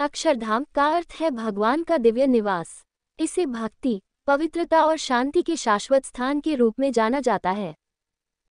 अक्षरधाम का अर्थ है भगवान का दिव्य निवास इसे भक्ति पवित्रता और शांति के शाश्वत स्थान के रूप में जाना जाता है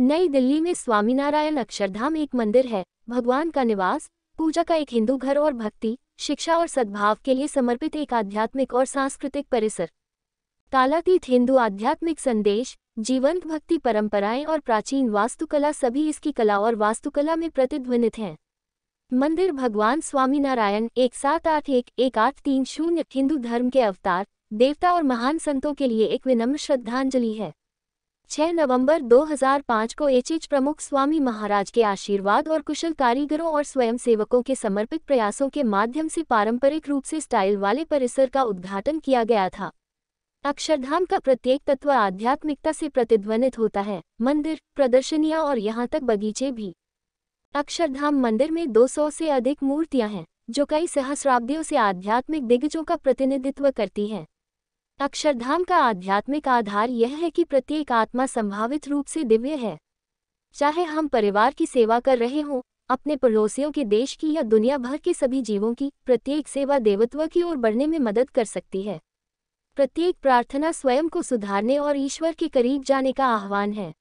नई दिल्ली में स्वामीनारायण अक्षरधाम एक मंदिर है भगवान का निवास पूजा का एक हिंदू घर और भक्ति शिक्षा और सद्भाव के लिए समर्पित एक आध्यात्मिक और सांस्कृतिक परिसर कालातीत हिंदू आध्यात्मिक संदेश जीवंत भक्ति परंपराएं और प्राचीन वास्तुकला सभी इसकी कला और वास्तुकला में प्रतिध्वनित हैं मंदिर भगवान स्वामीनारायण एक सात आठ एक एक आठ तीन शून्य हिंदू धर्म के अवतार देवता और महान संतों के लिए एक विनम्र श्रद्धांजलि है 6 नवंबर 2005 को एचएच प्रमुख स्वामी महाराज के आशीर्वाद और कुशल कारीगरों और स्वयंसेवकों के समर्पित प्रयासों के माध्यम से पारंपरिक रूप से स्टाइल वाले परिसर का उद्घाटन किया गया था अक्षरधाम का प्रत्येक तत्व आध्यात्मिकता से प्रतिध्वनित होता है मंदिर प्रदर्शनियां और यहाँ तक बगीचे भी अक्षरधाम मंदिर में 200 से अधिक मूर्तियां हैं जो कई सहस्राब्दियों से आध्यात्मिक दिग्गजों का प्रतिनिधित्व करती हैं अक्षरधाम का आध्यात्मिक आधार यह है कि प्रत्येक आत्मा संभावित रूप से दिव्य है चाहे हम परिवार की सेवा कर रहे हों अपने पड़ोसियों के देश की या दुनिया भर के सभी जीवों की प्रत्येक सेवा देवत्व की ओर बढ़ने में मदद कर सकती है प्रत्येक प्रार्थना स्वयं को सुधारने और ईश्वर के करीब जाने का आह्वान है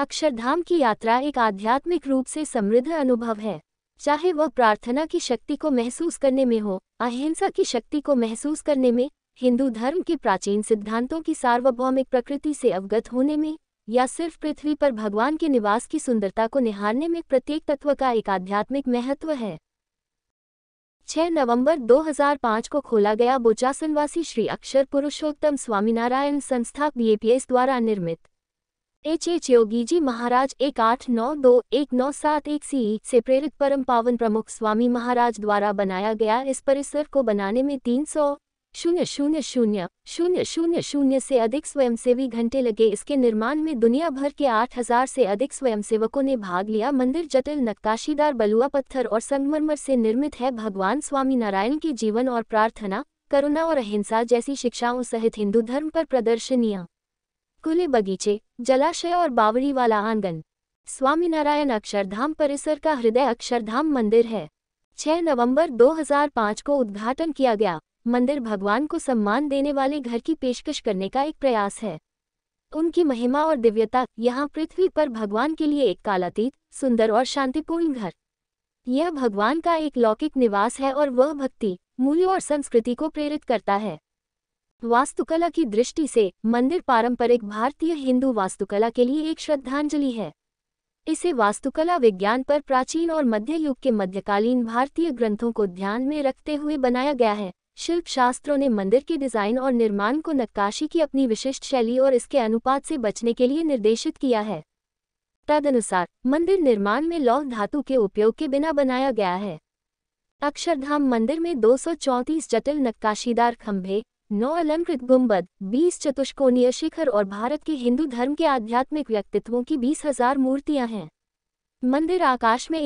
अक्षरधाम की यात्रा एक आध्यात्मिक रूप से समृद्ध अनुभव है चाहे वह प्रार्थना की शक्ति को महसूस करने में हो अहिंसा की शक्ति को महसूस करने में हिंदू धर्म के प्राचीन सिद्धांतों की सार्वभौमिक प्रकृति से अवगत होने में या सिर्फ पृथ्वी पर भगवान के निवास की सुंदरता को निहारने में प्रत्येक तत्व का एक आध्यात्मिक महत्व है 6 नवंबर 2005 को खोला गया बोचासनवासी श्री अक्षर पुरुषोत्तम स्वामीनारायण संस्था बीएपीएस द्वारा निर्मित एच एच योगी जी महाराज एक आठ नौ दो एक नौ सात एक सी से प्रेरित परम पावन प्रमुख स्वामी महाराज द्वारा बनाया गया इस परिसर को बनाने में तीन सौ शून्य शून्य शून्य शून्य शून्य शून्य से अधिक स्वयंसेवी घंटे लगे इसके निर्माण में दुनिया भर के आठ हजार से अधिक स्वयंसेवकों ने भाग लिया मंदिर जटिल नक्काशीदार बलुआ पत्थर और संगमरमर से निर्मित है भगवान स्वामी नारायण के जीवन और प्रार्थना करुणा और अहिंसा जैसी शिक्षाओं सहित हिंदू धर्म पर प्रदर्शनियाँ खुले बगीचे जलाशय और बावड़ी वाला आंगन स्वामीनारायण अक्षरधाम परिसर का हृदय अक्षरधाम मंदिर है 6 नवंबर 2005 को उद्घाटन किया गया मंदिर भगवान को सम्मान देने वाले घर की पेशकश करने का एक प्रयास है उनकी महिमा और दिव्यता यहाँ पृथ्वी पर भगवान के लिए एक कालातीत सुंदर और शांतिपूर्ण घर यह भगवान का एक लौकिक निवास है और वह भक्ति मूल्य और संस्कृति को प्रेरित करता है वास्तुकला की दृष्टि से मंदिर पारंपरिक भारतीय हिंदू वास्तुकला के लिए एक श्रद्धांजलि है इसे वास्तुकला विज्ञान पर प्राचीन और मध्य युग के मध्यकालीन भारतीय ग्रंथों को ध्यान में रखते हुए बनाया गया है शिल्प शास्त्रों ने मंदिर के डिजाइन और निर्माण को नक्काशी की अपनी विशिष्ट शैली और इसके अनुपात से बचने के लिए निर्देशित किया है तदनुसार मंदिर निर्माण में लौह धातु के उपयोग के बिना बनाया गया है अक्षरधाम मंदिर में दो जटिल नक्काशीदार खंभे नौ अलंकृत गुम्बद बीस चतुष्कोणीय शिखर और भारत के हिंदू धर्म के आध्यात्मिक व्यक्तित्वों की बीस हजार मूर्तियां हैं मंदिर आकाश में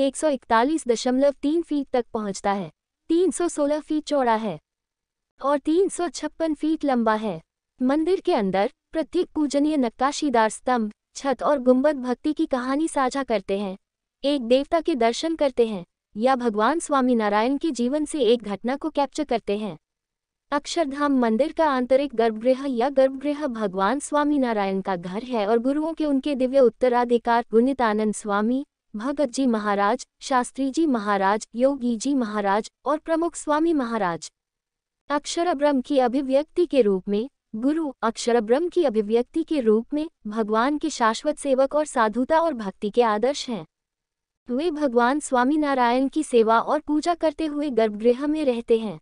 तीन फीट तक पहुंचता है 316 फीट चौड़ा है और छप्पन फीट लंबा है मंदिर के अंदर प्रत्येक पूजनीय नक्काशीदार स्तंभ छत और गुम्बद भक्ति की कहानी साझा करते हैं एक देवता के दर्शन करते हैं या भगवान स्वामी नारायण के जीवन से एक घटना को कैप्चर करते हैं अक्षरधाम मंदिर का आंतरिक गर्भगृह या गर्भगृह भगवान स्वामीनारायण का घर है और गुरुओं के उनके दिव्य उत्तराधिकार गुणितानंद स्वामी भगत जी महाराज शास्त्री जी महाराज योगी जी महाराज और प्रमुख स्वामी महाराज अक्षर ब्रह्म की अभिव्यक्ति के रूप में गुरु अक्षर ब्रह्म की अभिव्यक्ति के रूप में भगवान के शाश्वत सेवक और साधुता और भक्ति के आदर्श हैं वे भगवान स्वामीनारायण की सेवा और पूजा करते हुए गर्भगृह में रहते हैं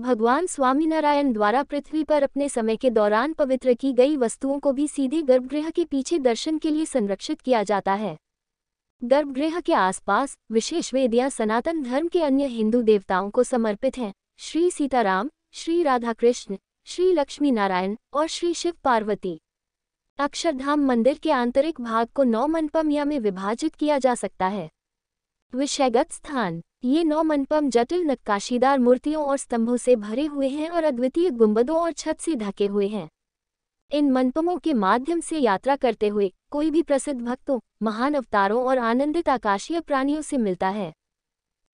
भगवान स्वामीनारायण द्वारा पृथ्वी पर अपने समय के दौरान पवित्र की गई वस्तुओं को भी सीधे गर्भगृह के पीछे दर्शन के लिए संरक्षित किया जाता है गर्भगृह के आसपास विशेष वेदियां सनातन धर्म के अन्य हिंदू देवताओं को समर्पित हैं श्री सीताराम श्री राधाकृष्ण श्री लक्ष्मी नारायण और श्री शिव पार्वती अक्षरधाम मंदिर के आंतरिक भाग को नौ मनपमिया में विभाजित किया जा सकता है विषयगत स्थान ये नौ मनपम जटिल नक्काशीदार मूर्तियों और स्तंभों से भरे हुए हैं और अद्वितीय गुंबदों और छत से ढके हुए हैं इन मनपमों के माध्यम से यात्रा करते हुए कोई भी प्रसिद्ध भक्तों महान अवतारों और आनंदित आकाशीय प्राणियों से मिलता है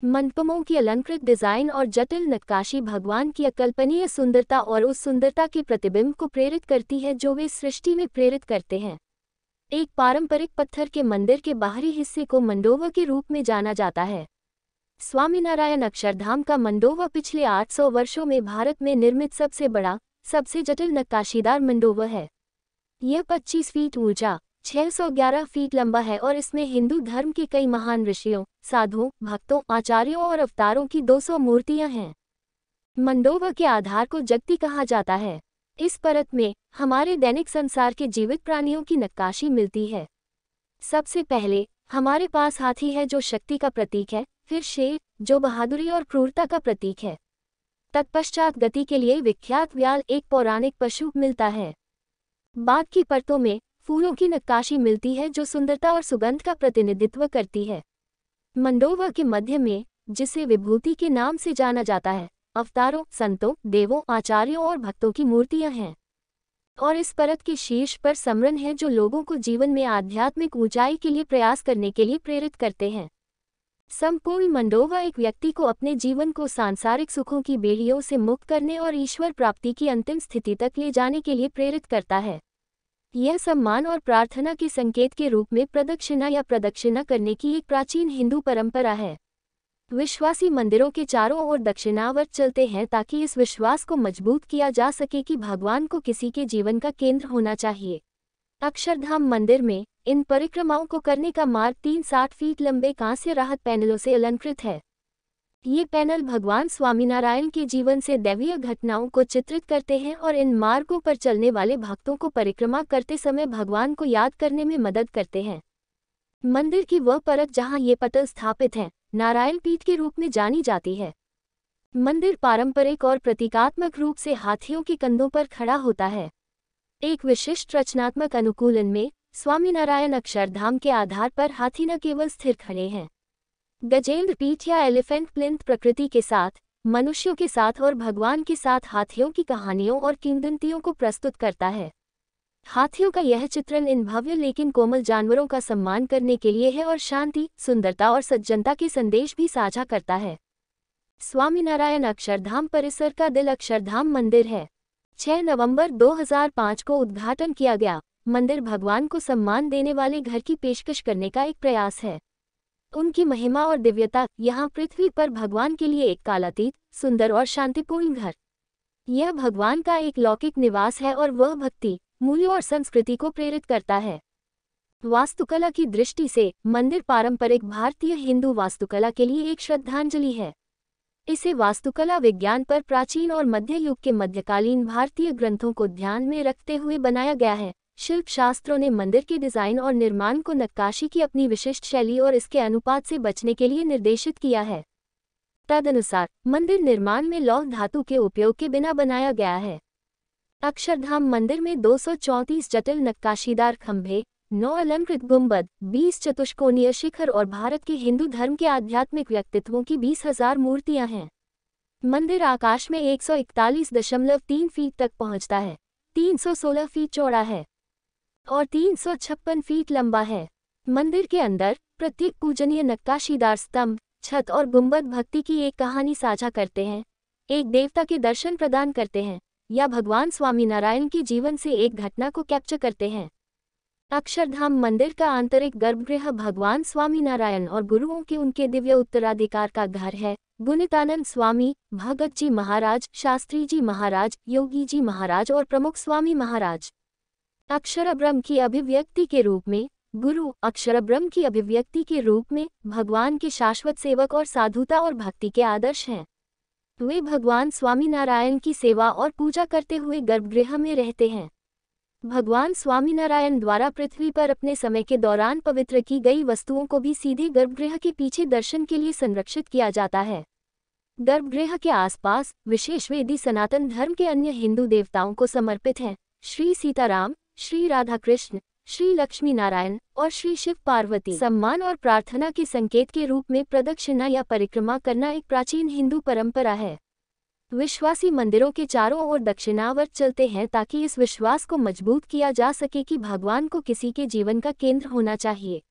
मनपमों की अलंकृत डिजाइन और जटिल नक्काशी भगवान की अकल्पनीय सुंदरता और उस सुंदरता के प्रतिबिंब को प्रेरित करती है जो वे सृष्टि में प्रेरित करते हैं एक पारंपरिक पत्थर के मंदिर के बाहरी हिस्से को मंडोवा के रूप में जाना जाता है स्वामीनारायण अक्षरधाम का मंडोवा पिछले 800 वर्षों में भारत में निर्मित सबसे बड़ा सबसे जटिल नक्काशीदार मंडोवा है यह 25 फीट ऊंचा 611 फीट लंबा है और इसमें हिंदू धर्म के कई महान ऋषियों साधुओं भक्तों आचार्यों और अवतारों की 200 मूर्तियां हैं मंडोवा के आधार को जगती कहा जाता है इस परत में हमारे दैनिक संसार के जीवित प्राणियों की नक्काशी मिलती है सबसे पहले हमारे पास हाथी है जो शक्ति का प्रतीक है फिर शेर जो बहादुरी और क्रूरता का प्रतीक है तत्पश्चात गति के लिए विख्यात व्याल एक पौराणिक पशु मिलता है बाद की परतों में फूलों की नक्काशी मिलती है जो सुंदरता और सुगंध का प्रतिनिधित्व करती है मंडोवा के मध्य में जिसे विभूति के नाम से जाना जाता है अवतारों संतों देवों आचार्यों और भक्तों की मूर्तियां हैं और इस परत के शीर्ष पर समरण है जो लोगों को जीवन में आध्यात्मिक ऊंचाई के लिए प्रयास करने के लिए प्रेरित करते हैं संपूर्ण मंडोवा एक व्यक्ति को अपने जीवन को सांसारिक सुखों की बेड़ियों से मुक्त करने और ईश्वर प्राप्ति की अंतिम स्थिति तक ले जाने के लिए प्रेरित करता है यह सम्मान और प्रार्थना के संकेत के रूप में प्रदक्षिणा या प्रदक्षिणा करने की एक प्राचीन हिंदू परंपरा है विश्वासी मंदिरों के चारों ओर दक्षिणावर्त चलते हैं ताकि इस विश्वास को मजबूत किया जा सके कि भगवान को किसी के जीवन का केंद्र होना चाहिए अक्षरधाम मंदिर में इन परिक्रमाओं को करने का मार्ग तीन साठ फीट लंबे कांस्य राहत पैनलों से अलंकृत है ये पैनल भगवान स्वामीनारायण के जीवन से दैवीय घटनाओं को चित्रित करते हैं और इन मार्गों पर चलने वाले भक्तों को परिक्रमा करते समय भगवान को याद करने में मदद करते हैं मंदिर की वह परत जहां ये पटल स्थापित हैं नारायण पीठ के रूप में जानी जाती है मंदिर पारंपरिक और प्रतीकात्मक रूप से हाथियों के कंधों पर खड़ा होता है एक विशिष्ट रचनात्मक अनुकूलन में स्वामीनारायण अक्षरधाम के आधार पर हाथी न केवल स्थिर खड़े हैं गजेंद्र पीठ या एलिफेंट प्लिंथ प्रकृति के साथ मनुष्यों के साथ और भगवान के साथ हाथियों की कहानियों और किंदंतियों को प्रस्तुत करता है हाथियों का यह चित्रण इन भव्य लेकिन कोमल जानवरों का सम्मान करने के लिए है और शांति सुंदरता और सज्जनता के संदेश भी साझा करता है स्वामीनारायण अक्षरधाम परिसर का दिल अक्षरधाम मंदिर है 6 नवंबर 2005 को उद्घाटन किया गया मंदिर भगवान को सम्मान देने वाले घर की पेशकश करने का एक प्रयास है उनकी महिमा और दिव्यता यहाँ पृथ्वी पर भगवान के लिए एक कालातीत सुंदर और शांतिपूर्ण घर यह भगवान का एक लौकिक निवास है और वह भक्ति मूल्यों और संस्कृति को प्रेरित करता है वास्तुकला की दृष्टि से मंदिर पारंपरिक भारतीय हिंदू वास्तुकला के लिए एक श्रद्धांजलि है इसे वास्तुकला विज्ञान पर प्राचीन और मध्य युग के मध्यकालीन भारतीय ग्रंथों को ध्यान में रखते हुए बनाया गया है शिल्प शास्त्रों ने मंदिर के डिजाइन और निर्माण को नक्काशी की अपनी विशिष्ट शैली और इसके अनुपात से बचने के लिए निर्देशित किया है तदनुसार मंदिर निर्माण में लौह धातु के उपयोग के बिना बनाया गया है अक्षरधाम मंदिर में दो जटिल नक्काशीदार खंभे नौ अलंकृत गुम्बद 20 चतुष्कोणीय शिखर और भारत के हिंदू धर्म के आध्यात्मिक व्यक्तित्वों की बीस हजार मूर्तियां हैं मंदिर आकाश में 141.3 फीट तक पहुंचता है 316 फीट चौड़ा है और तीन फीट लंबा है मंदिर के अंदर प्रत्येक पूजनीय नक्काशीदार स्तंभ छत और गुम्बद भक्ति की एक कहानी साझा करते हैं एक देवता के दर्शन प्रदान करते हैं या भगवान स्वामीनारायण के जीवन से एक घटना को कैप्चर करते हैं अक्षरधाम मंदिर का आंतरिक गर्भगृह भगवान स्वामीनारायण और गुरुओं के उनके दिव्य उत्तराधिकार का घर है गुणितानंद स्वामी भगत जी महाराज शास्त्री जी महाराज योगी जी महाराज और प्रमुख स्वामी महाराज अक्षर ब्रह्म की अभिव्यक्ति के रूप में गुरु अक्षर ब्रह्म की अभिव्यक्ति के रूप में भगवान के शाश्वत सेवक और साधुता और भक्ति के आदर्श हैं वे भगवान स्वामीनारायण की सेवा और पूजा करते हुए गर्भगृह में रहते हैं भगवान स्वामीनारायण द्वारा पृथ्वी पर अपने समय के दौरान पवित्र की गई वस्तुओं को भी सीधे गर्भगृह के पीछे दर्शन के लिए संरक्षित किया जाता है गर्भगृह के आसपास विशेष वेदी सनातन धर्म के अन्य हिंदू देवताओं को समर्पित हैं श्री सीताराम श्री राधाकृष्ण श्री लक्ष्मी नारायण और श्री शिव पार्वती सम्मान और प्रार्थना के संकेत के रूप में प्रदक्षिणा या परिक्रमा करना एक प्राचीन हिंदू परंपरा है विश्वासी मंदिरों के चारों ओर दक्षिणावर्त चलते हैं ताकि इस विश्वास को मजबूत किया जा सके कि भगवान को किसी के जीवन का केंद्र होना चाहिए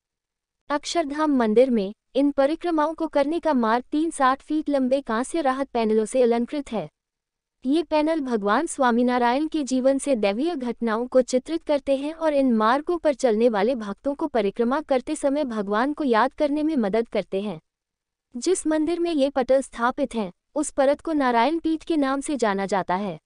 अक्षरधाम मंदिर में इन परिक्रमाओं को करने का मार्ग तीन साठ फीट लंबे कांस्य राहत पैनलों से अलंकृत है ये पैनल भगवान स्वामीनारायण के जीवन से दैवीय घटनाओं को चित्रित करते हैं और इन मार्गों पर चलने वाले भक्तों को परिक्रमा करते समय भगवान को याद करने में मदद करते हैं जिस मंदिर में ये पटल स्थापित हैं उस परत को नारायण पीठ के नाम से जाना जाता है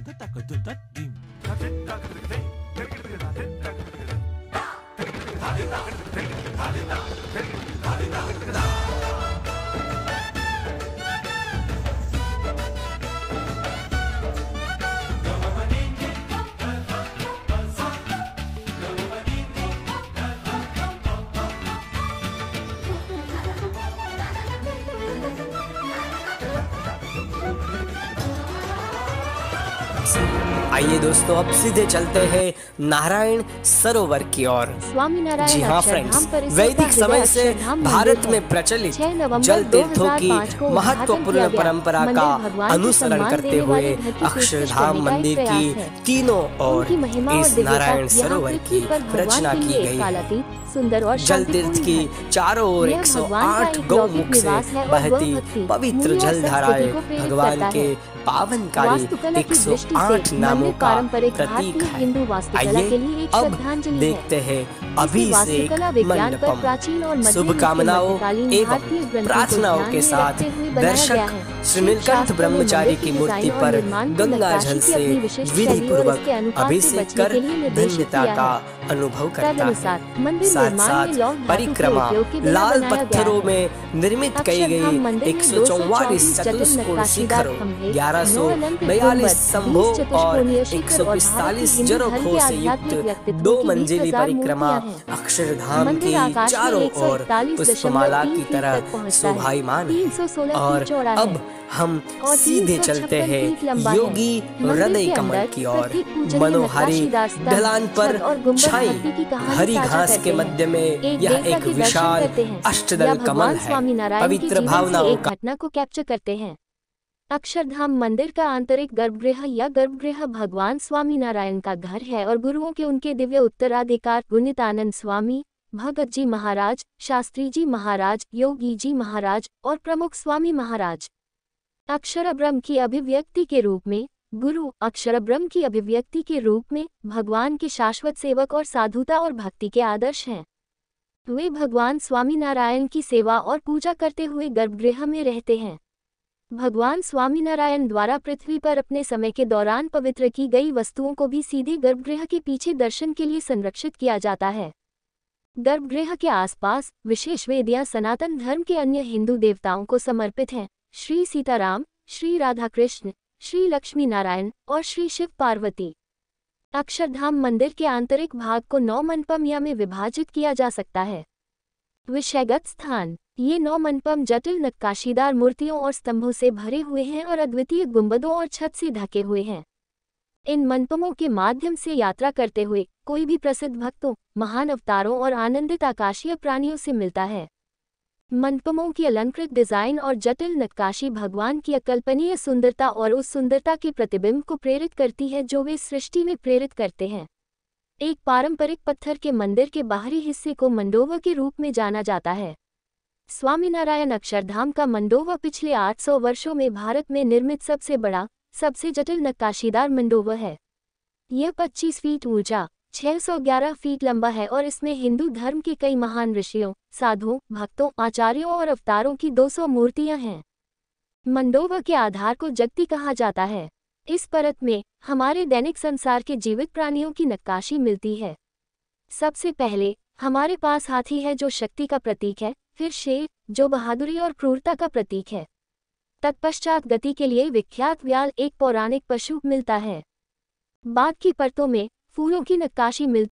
Harita, Harita, Harita, Harita, Harita, Harita, Harita, Harita, Harita, आइए दोस्तों अब सीधे चलते हैं नारायण सरोवर की ओर स्वामी नारायण जी हाँ फ्रेंड्स वैदिक समय से भारत में प्रचलित जल तीर्थों की महत्वपूर्ण परंपरा का अनुसरण करते हुए अक्षरधाम मंदिर की तीनों और इस नारायण सरोवर की रचना की गई सुंदर और जल तीर्थ की चारों ओर एक सौ आठ गौमुख से बहती पवित्र जल धाराएं भगवान के पावन पावनकारी एक सौ आठ नामों का प्रतीक है हिंदू वास्तुकला के लिए एक श्रद्धांजलि देखते हैं प्राचीन और शुभकामनाओं एवं प्रार्थनाओं के साथ दर्शक सुनील कांत ब्रह्मचारी की मूर्ति पर गंगा जल से विधि पूर्वक अभिषेक कर धन्यता का अनुभव करता है साथ साथ परिक्रमा लाल पत्थरों में निर्मित की गई एक सौ चौवालीस चतुष्कोण शिखरों ग्यारह सौ बयालीस संभो और एक सौ पिस्तालीस जरोखों से युक्त दो मंजिली परिक्रमा अक्षरधाम के चारों ओर पुष्पमाला की तरह शोभायमान है और अब हम सीधे चलते हैं योगी हृदय कमल की ओर मनोहारी ढलान पर छाई हरी घास के मध्य में यह एक विशाल अष्टदल कमल है पवित्र भावनाओं का घटना को कैप्चर करते हैं अक्षरधाम मंदिर का आंतरिक गर्भगृह या गर्भगृह भगवान स्वामी नारायण का घर है और गुरुओं के उनके दिव्य उत्तराधिकार गुणित आनंद स्वामी भगत जी महाराज शास्त्री जी महाराज योगी जी महाराज और प्रमुख स्वामी महाराज अक्षर ब्रह्म की अभिव्यक्ति के रूप में गुरु अक्षर ब्रह्म की अभिव्यक्ति के रूप में भगवान के शाश्वत सेवक और साधुता और भक्ति के आदर्श हैं वे भगवान स्वामीनारायण की सेवा और पूजा करते हुए गर्भगृह में रहते हैं भगवान स्वामीनारायण द्वारा पृथ्वी पर अपने समय के दौरान पवित्र की गई वस्तुओं को भी सीधे गर्भगृह के पीछे दर्शन के लिए संरक्षित किया जाता है गर्भगृह के आसपास विशेष वेदियां सनातन धर्म के अन्य हिंदू देवताओं को समर्पित हैं श्री सीताराम श्री राधाकृष्ण श्री लक्ष्मी नारायण और श्री शिव पार्वती अक्षरधाम मंदिर के आंतरिक भाग को नौ मनपमिया में विभाजित किया जा सकता है विषयगत स्थान ये नौ मनपम जटिल नक्काशीदार मूर्तियों और स्तंभों से भरे हुए हैं और अद्वितीय गुंबदों और छत से ढके हुए हैं इन मनपमों के माध्यम से यात्रा करते हुए कोई भी प्रसिद्ध भक्तों महान अवतारों और आनंदित आकाशीय प्राणियों से मिलता है मंडपमों की अलंकृत डिजाइन और जटिल नक्काशी भगवान की अकल्पनीय सुंदरता और उस सुंदरता के प्रतिबिंब को प्रेरित करती है जो वे सृष्टि में प्रेरित करते हैं एक पारंपरिक पत्थर के मंदिर के बाहरी हिस्से को मंडोवा के रूप में जाना जाता है स्वामीनारायण अक्षरधाम का मंडोवा पिछले 800 वर्षों में भारत में निर्मित सबसे बड़ा सबसे जटिल नक्काशीदार मंडोवा है यह 25 फीट ऊंचा 611 फीट लंबा है और इसमें हिंदू धर्म के कई महान ऋषियों साधुओं भक्तों आचार्यों और अवतारों की 200 मूर्तियां हैं मंडोवा के आधार को जगती कहा जाता है इस परत में हमारे दैनिक संसार के जीवित प्राणियों की नक्काशी मिलती है सबसे पहले हमारे पास हाथी है जो शक्ति का प्रतीक है फिर शेर जो बहादुरी और क्रूरता का प्रतीक है तत्पश्चात गति के लिए विख्यात व्याल एक पौराणिक पशु मिलता है बाद की परतों में फूलों की नक्काशी मिल